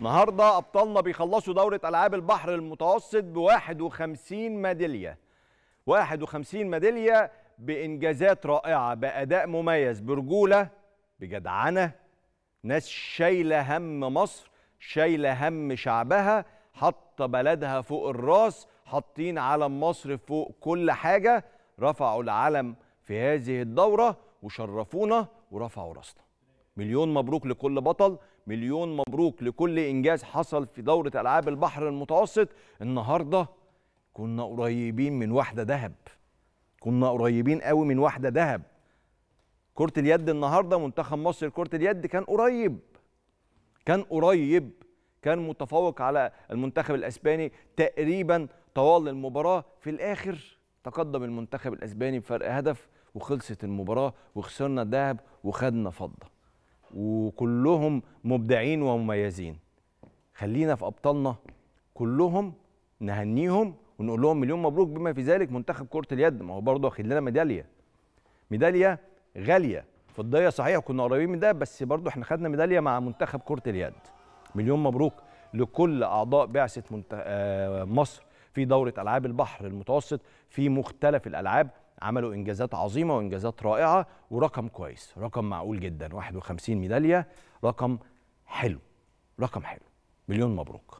النهارده ابطالنا بيخلصوا دوره العاب البحر المتوسط ب 51 ميداليه 51 ميداليه بانجازات رائعه باداء مميز برجوله بجدعنه ناس شايله هم مصر شايله هم شعبها حاطه بلدها فوق الراس حاطين علم مصر فوق كل حاجه رفعوا العلم في هذه الدوره وشرفونا ورفعوا راسنا مليون مبروك لكل بطل مليون مبروك لكل إنجاز حصل في دورة ألعاب البحر المتوسط النهاردة كنا قريبين من واحدة ذهب كنا قريبين قوي من واحدة ذهب كرة اليد النهاردة منتخب مصر كرة اليد كان قريب كان قريب كان متفوق على المنتخب الاسباني تقريبا طوال المباراه في الاخر تقدم المنتخب الاسباني بفرق هدف وخلصت المباراه وخسرنا الذهب وخدنا فضه وكلهم مبدعين ومميزين خلينا في ابطالنا كلهم نهنيهم ونقول لهم مليون مبروك بما في ذلك منتخب كره اليد ما هو برضه واخد لنا ميداليه ميداليه غاليه فضيه صحيح كنا قريبين من ده بس برضه احنا خدنا ميداليه مع منتخب كره اليد مليون مبروك لكل اعضاء بعثه منت... آه مصر في دوره العاب البحر المتوسط في مختلف الالعاب عملوا انجازات عظيمه وانجازات رائعه ورقم كويس رقم معقول جدا 51 ميداليه رقم حلو رقم حلو مليون مبروك